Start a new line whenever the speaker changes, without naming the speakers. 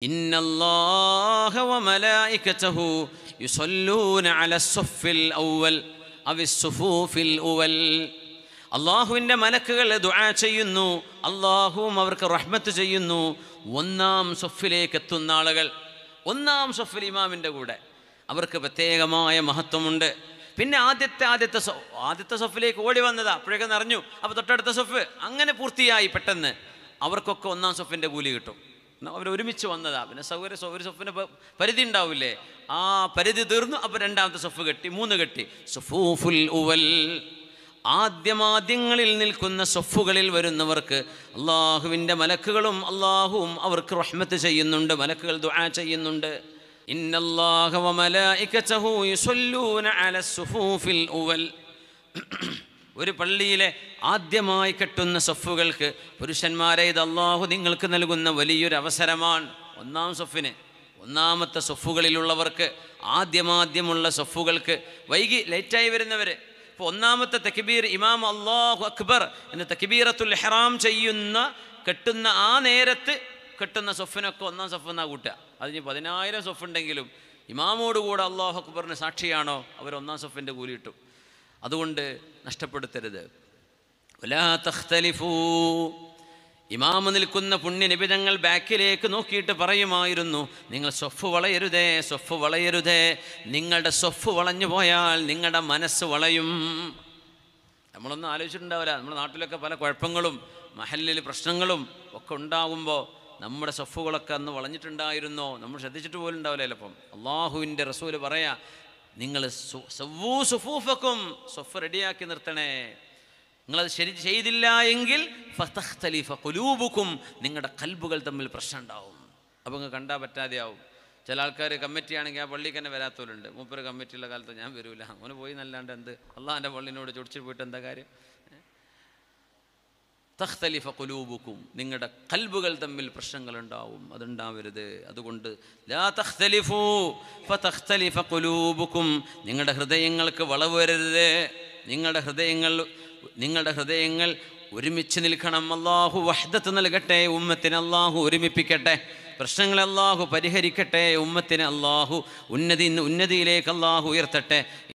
അള്ളാഹുവിന്റെ മലക്കുകൾ ദുആ ചെയ്യുന്നു അള്ളാഹുവും അവർക്ക് റഹ്മത്ത് ചെയ്യുന്നു ഒന്നാം സൊഫിലേക്ക് എത്തുന്ന ആളുകൾ ഒന്നാം സൊഫിൽ ഇമാമിൻ്റെ കൂടെ അവർക്ക് പ്രത്യേകമായ മഹത്വമുണ്ട് പിന്നെ ആദ്യത്തെ ആദ്യത്തെ ആദ്യത്തെ സൊഫിലേക്ക് ഓടി വന്നതാ അപ്പോഴേക്കും നിറഞ്ഞു അപ്പോൾ തൊട്ടടുത്ത സൊഫ് അങ്ങനെ പൂർത്തിയായി പെട്ടെന്ന് അവർക്കൊക്കെ ഒന്നാം സൊഫിൻ്റെ കൂലി കിട്ടും ഒരുമിച്ച് വന്നതാ പിന്നെ സൗകര്യ സൗകര്യ സൊഫിന് പരിധി ഉണ്ടാവില്ലേ ആ പരിധി തീർന്നു അപ്പോൾ രണ്ടാമത്തെ സൊഫ് കെട്ടി മൂന്ന് കെട്ടി സൊഫൂഫുൽ ഉവൽ ആദ്യമാദ്യങ്ങളിൽ നിൽക്കുന്ന സൊഫുകളിൽ വരുന്നവർക്ക് അള്ളാഹുവിൻ്റെ മലക്കുകളും അള്ളാഹുവും അവർക്ക് റഹ്മത്ത് ചെയ്യുന്നുണ്ട് മലക്കുകൾ ദുആ ചെയ്യുന്നുണ്ട് ഇന്നല്ലാഹു വമലായികതഹു യുസല്ലൂന അലസ് സുഫൂഫിൽ ഉവൽ ഒരു പള്ളിയിലെ ആദ്യമായി കെട്ടുന്ന സ്വഫുകൾക്ക് പുരുഷന്മാരെ ഇത് അള്ളാഹു നിങ്ങൾക്ക് നൽകുന്ന വലിയൊരു അവസരമാണ് ഒന്നാം സ്വഫിന് ഒന്നാമത്തെ സ്വഫുകളിലുള്ളവർക്ക് ആദ്യമാദ്യമുള്ള സ്വഫുകൾക്ക് വൈകി ലേറ്റായി വരുന്നവർ ഇപ്പോൾ ഒന്നാമത്തെ തക്കിബീർ ഇമാം അള്ളാഹു അക്ബർ എന്ന തക്കിബീറത്തുൽ ഹെറാം ചെയ്യുന്ന കെട്ടുന്ന ആ നേരത്ത് കെട്ടുന്ന സ്വഫിനൊക്കെ ഒന്നാം സ്വഫെന്നാ എന്നാ കൂട്ടുക അതിന് പതിനായിരം സ്വഫുണ്ടെങ്കിലും ഇമാമോട് കൂടെ അള്ളാഹു അക്ബറിന് സാക്ഷിയാണോ അവർ ഒന്നാം സ്വഫിൻ്റെ കൂലി കിട്ടും അതുകൊണ്ട് നഷ്ടപ്പെടുത്തരുത് ഇമാമ നിൽക്കുന്ന പുണ്യനിബിതങ്ങൾ ബാക്കിലേക്ക് നോക്കിയിട്ട് പറയുമായിരുന്നു നിങ്ങൾ സൊഫ് വളയരുതേ സൊഫ് വളയരുതേ നിങ്ങളുടെ സൊഫ് വളഞ്ഞു പോയാൽ നിങ്ങളുടെ മനസ്സ് വളയും നമ്മളൊന്നും ആലോചിച്ചിട്ടുണ്ടാവില്ല നമ്മുടെ നാട്ടിലൊക്കെ പല കുഴപ്പങ്ങളും മഹലിൽ പ്രശ്നങ്ങളും ഒക്കെ ഉണ്ടാകുമ്പോൾ നമ്മുടെ സ്വഫുകളൊക്കെ അന്ന് വളഞ്ഞിട്ടുണ്ടായിരുന്നോ നമ്മൾ ശ്രദ്ധിച്ചിട്ട് പോലും ഉണ്ടാവില്ല ചിലപ്പം അള്ളാഹുവിൻ്റെ റസൂല് പറയാ നിങ്ങൾ സുഫൂഫക്കും സൊഫ് റെഡിയാക്കി നിർത്തണേ നിങ്ങളത് ശരി ചെയ്തില്ല എങ്കിൽ ഫതഖ്തലിഫ നിങ്ങളുടെ കൽബുകൾ തമ്മിൽ പ്രശ്നം ഉണ്ടാവും അപ്പോൾ നിങ്ങൾ കണ്ടാൽ പറ്റാതെയാവും ചില ആൾക്കാർ കമ്മിറ്റി ആണെങ്കിൽ ആ പള്ളിക്ക് തന്നെ വരാത്തവരുണ്ട് മൂപ്പര് കമ്മിറ്റിയുള്ള കാലത്ത് ഞാൻ വരൂല അങ്ങനെ പോയി നല്ലാണ്ട് എന്ത് അള്ളാഹാൻ്റെ പള്ളിനോട് ചൊടിച്ചു പോയിട്ട് എന്താ കാര്യം തഖ്തലിഫ കുലൂബുക്കും നിങ്ങളുടെ കൽബുകൾ തമ്മിൽ പ്രശ്നങ്ങളുണ്ടാവും അതുണ്ടാവരുത് അതുകൊണ്ട് ലാ തഖ്തലിഫൂ ഫതഖ്തലിഫ കുലൂബുക്കും നിങ്ങളുടെ ഹൃദയങ്ങൾക്ക് വളവ് വരരുത് നിങ്ങളുടെ ഹൃദയങ്ങൾ നിങ്ങളുടെ ഹൃദയങ്ങൾ ഒരുമിച്ച് നിൽക്കണം അള്ളാഹു വഹദത്ത് നൽകട്ടെ ഉമ്മത്തിന് അള്ളാഹു ഒരുമിപ്പിക്കട്ടെ പ്രശ്നങ്ങൾ അള്ളാഹു പരിഹരിക്കട്ടെ ഉമ്മത്തിന് അള്ളാഹു ഉന്നതി ഉന്നതിയിലേക്ക് അള്ളാഹു ഉയർത്തട്ടെ